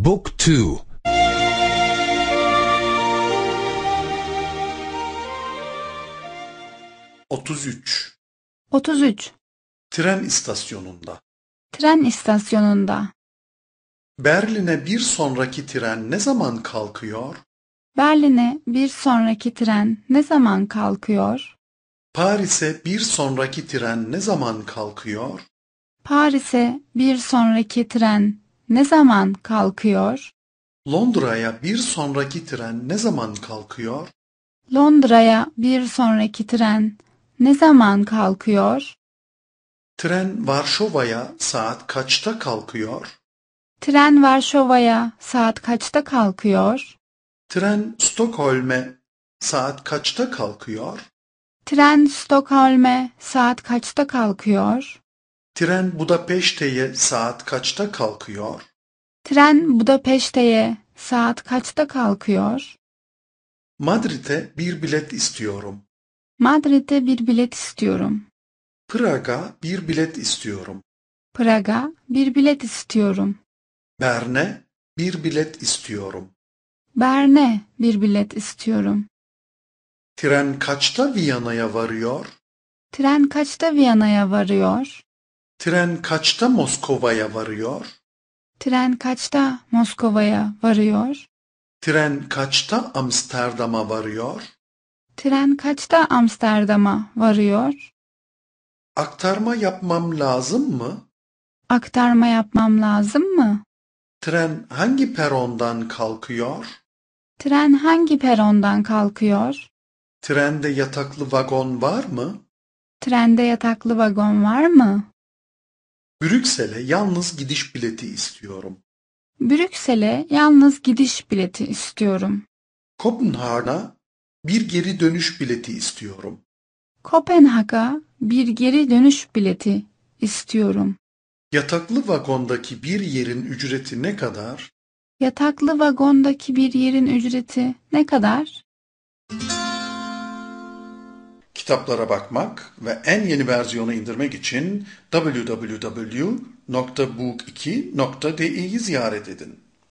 Book 2 33 33 Tren istasyonunda Tren istasyonunda Berlin'e bir sonraki tren ne zaman kalkıyor? Berlin'e bir sonraki tren ne zaman kalkıyor? Paris'e bir sonraki tren ne zaman kalkıyor? Paris'e bir sonraki tren ne zaman kalkıyor? Londra'ya bir sonraki tren ne zaman kalkıyor? Londra'ya bir sonraki tren ne zaman kalkıyor? Tren Varşova'ya saat kaçta kalkıyor? Tren Varşova'ya saat kaçta kalkıyor? Tren Stockholm'e saat kaçta kalkıyor? Tren Stockholm'e saat kaçta kalkıyor? Tren Budapeşte'ye saat kaçta kalkıyor? Tren Budapeşte'ye saat kaçta kalkıyor? Madrid'e bir bilet istiyorum. Madrid'e bir bilet istiyorum. Praga bir bilet istiyorum. Praga bir bilet istiyorum. Berne bir bilet istiyorum. Berne bir bilet istiyorum. Tren kaçta Viyana'ya varıyor? Tren kaçta Viyana'ya varıyor? Tren kaçta Moskova'ya varıyor? Tren kaçta Moskova'ya varıyor? Tren kaçta Amsterdam'a varıyor? Tren kaçta Amsterdam'a varıyor? Aktarma yapmam lazım mı? Aktarma yapmam lazım mı? Tren hangi perondan kalkıyor? Tren hangi perondan kalkıyor? Trende yataklı vagon var mı? Trende yataklı vagon var mı? Brüksel'e yalnız gidiş bileti istiyorum. Brüksel'e yalnız gidiş bileti istiyorum. Kopenhag'a bir geri dönüş bileti istiyorum. Kopenhag'a bir geri dönüş bileti istiyorum. Yataklı vagondaki bir yerin ücreti ne kadar? Yataklı vagondaki bir yerin ücreti ne kadar? kitaplara bakmak ve en yeni versiyonu indirmek için www.book2.de'yi ziyaret edin.